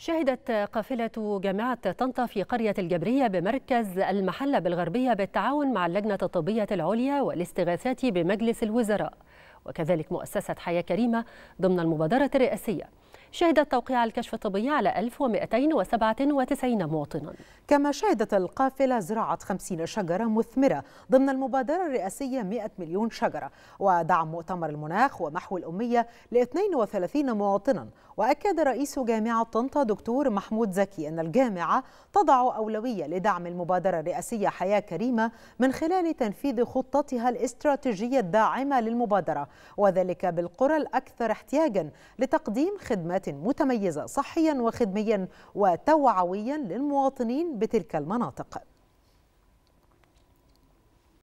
شهدت قافلة جامعة طنطا في قرية الجبرية بمركز المحلة بالغربية بالتعاون مع اللجنة الطبية العليا والاستغاثات بمجلس الوزراء وكذلك مؤسسة حياة كريمة ضمن المبادرة الرئاسية شهدت توقيع الكشف الطبي على 1297 مواطنا كما شهدت القافلة زراعة 50 شجرة مثمرة ضمن المبادرة الرئاسية 100 مليون شجرة ودعم مؤتمر المناخ ومحو الأمية ل 32 مواطنا وأكد رئيس جامعة طنطا دكتور محمود زكي أن الجامعة تضع أولوية لدعم المبادرة الرئاسية حياة كريمة من خلال تنفيذ خطتها الاستراتيجية الداعمة للمبادرة وذلك بالقرى الأكثر احتياجا لتقديم خدمات خدمات متميزة صحيا وخدميا وتوعويا للمواطنين بتلك المناطق